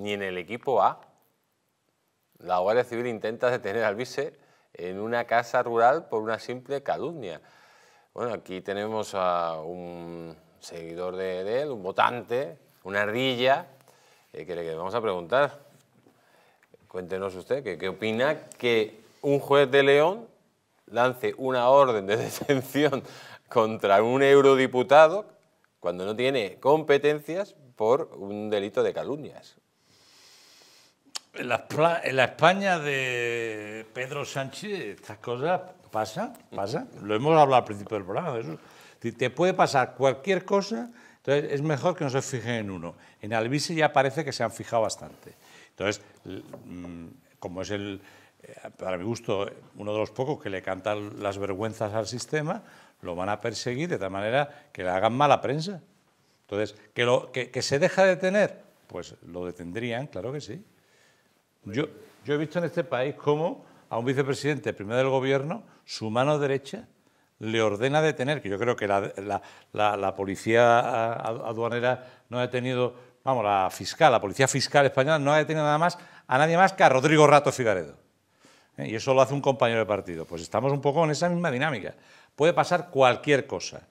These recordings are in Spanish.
ni en el equipo A. La Guardia Civil intenta detener al vice en una casa rural por una simple calumnia. Bueno, aquí tenemos a un seguidor de, él, un votante, una ardilla, eh, que le vamos a preguntar. Cuéntenos usted, ¿qué opina que un juez de León lance una orden de detención contra un eurodiputado cuando no tiene competencias por un delito de calumnias? en la, España de Pedro Sánchez estas cosas pasan, pasan. Lo hemos hablado al principio del programa. Eso. te puede pasar cualquier cosa, entonces es mejor que no se fijen en uno. En Albice ya parece que se han fijado bastante. Entonces, mm, como es el, eh, para mi gusto, uno de los pocos que le cantan las vergüenzas al sistema, lo van a perseguir de tal manera que le hagan mala prensa. Entonces, ¿que, lo, que, que se deja detener? Pues lo detendrían, claro que sí. Yo, he visto en este país cómo a un vicepresidente, primero del gobierno, su mano derecha le ordena detener, que yo creo que la, policía aduanera no ha detenido, vamos, la fiscal, la policía fiscal española no ha detenido nada más a nadie más que a Rodrigo Rato Figaredo. ¿Eh? Y eso lo hace un compañero de partido. Pues estamos un poco en esa misma dinámica. Puede pasar cualquier cosa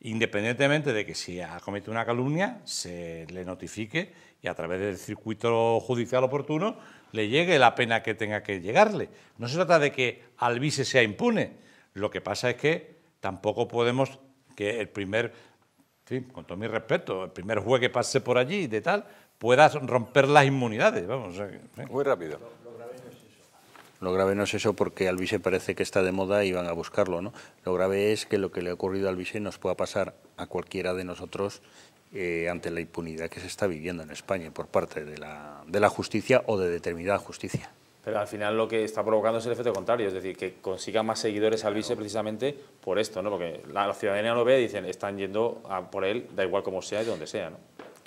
independientemente de que si ha cometido una calumnia se le notifique y a través del circuito judicial oportuno le llegue la pena que tenga que llegarle. No se trata de que Alvise sea impune, lo que pasa es que tampoco podemos que el primer, en con todo mi respeto, el primer juez que pase por allí de tal, pueda romper las inmunidades. Vamos, Muy rápido. Lo grave no es eso porque Albise parece que está de moda y van a buscarlo, ¿no? Lo grave es que lo que le ha ocurrido al vice nos pueda pasar a cualquiera de nosotros eh, ante la impunidad que se está viviendo en España por parte de la, justicia o de determinada justicia. Pero al final lo que está provocando es el efecto contrario, es decir, que consiga más seguidores al vice precisamente por esto, ¿no? Porque la, ciudadanía lo ve y dicen, están yendo a por él, da igual como sea y donde sea, ¿no?